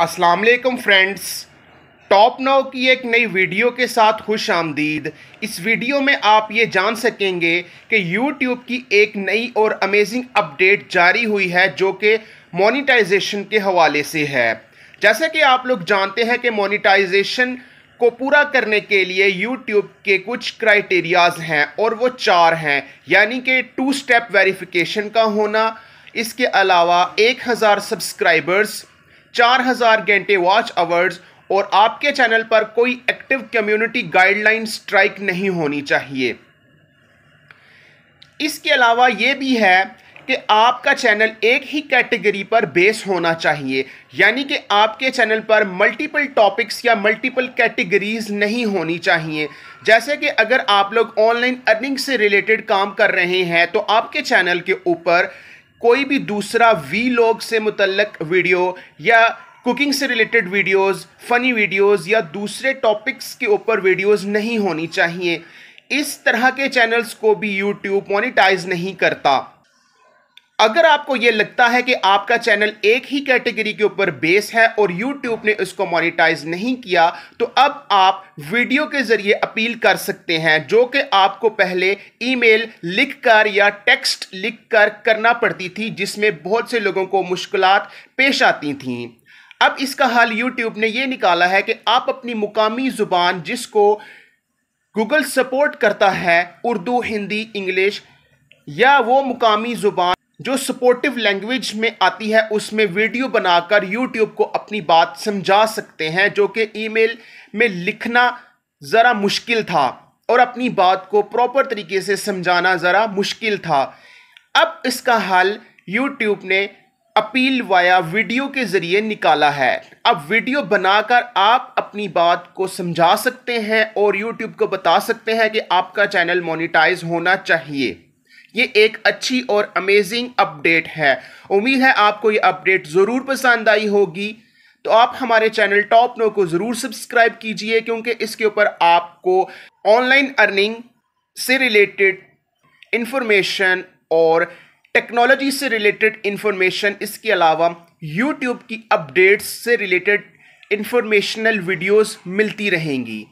Aslam friends top नाव की एक नई वीडियो के साथ खुश आमदीद इस वीडियो में आप ये जान सकेंगे कि YouTube की एक नई और अमेजिंग अपडेट जारी हुई है जो कि मोनिटाइजेशन के हवाले से है जैसे कि आप लोग जानते हैं कि मोनिटाइजेशन को पूरा करने के लिए YouTube के कुछ क्राइटेरियाज़ हैं और वो चार हैं यानी कि टू स्टेप वेरिफिकेशन का होना इसके अलावा 1000 सब्सक्राइबर्स 4000 घंटे वॉच आवर्स और आपके चैनल पर कोई एक्टिव कम्युनिटी गाइडलाइन स्ट्राइक नहीं होनी चाहिए इसके अलावा ये भी है कि आपका चैनल एक ही कैटेगरी पर बेस होना चाहिए यानी कि आपके चैनल पर मल्टीपल टॉपिक्स या मल्टीपल कैटेगरीज नहीं होनी चाहिए जैसे कि अगर आप लोग ऑनलाइन अर्निंग से रिलेटेड काम कर रहे हैं तो आपके चैनल के ऊपर कोई भी दूसरा वी से मुतलक वीडियो या कुकिंग से रिलेटेड वीडियोस फ़नी वीडियोस या दूसरे टॉपिक्स के ऊपर वीडियोस नहीं होनी चाहिए इस तरह के चैनल्स को भी यूट्यूब मोनिटाइज नहीं करता अगर आपको ये लगता है कि आपका चैनल एक ही कैटेगरी के ऊपर बेस है और यूट्यूब ने उसको मोनिटाइज नहीं किया तो अब आप वीडियो के जरिए अपील कर सकते हैं जो कि आपको पहले ईमेल लिखकर या टेक्स्ट लिखकर करना पड़ती थी जिसमें बहुत से लोगों को मुश्किल पेश आती थी अब इसका हल यूट्यूब ने यह निकाला है कि आप अपनी मुकामी ज़ुबान जिसको गूगल सपोर्ट करता है उर्दू हिंदी इंग्लिश या वो मुकामी ज़ुबान जो सपोर्टिव लैंग्वेज में आती है उसमें वीडियो बनाकर यूट्यूब को अपनी बात समझा सकते हैं जो कि ईमेल में लिखना ज़रा मुश्किल था और अपनी बात को प्रॉपर तरीके से समझाना ज़रा मुश्किल था अब इसका हल यूट्यूब ने अपील वाया वीडियो के ज़रिए निकाला है अब वीडियो बनाकर आप अपनी बात को समझा सकते हैं और यूट्यूब को बता सकते हैं कि आपका चैनल मोनिटाइज होना चाहिए ये एक अच्छी और अमेजिंग अपडेट है उम्मीद है आपको ये अपडेट ज़रूर पसंद आई होगी तो आप हमारे चैनल टॉप नो को ज़रूर सब्सक्राइब कीजिए क्योंकि इसके ऊपर आपको ऑनलाइन अर्निंग से रिलेटेड इन्फॉर्मेशन और टेक्नोलॉजी से रिलेटेड इन्फॉर्मेशन इसके अलावा यूट्यूब की अपडेट्स से रिलेटेड इन्फॉर्मेशनल वीडियोस मिलती रहेंगी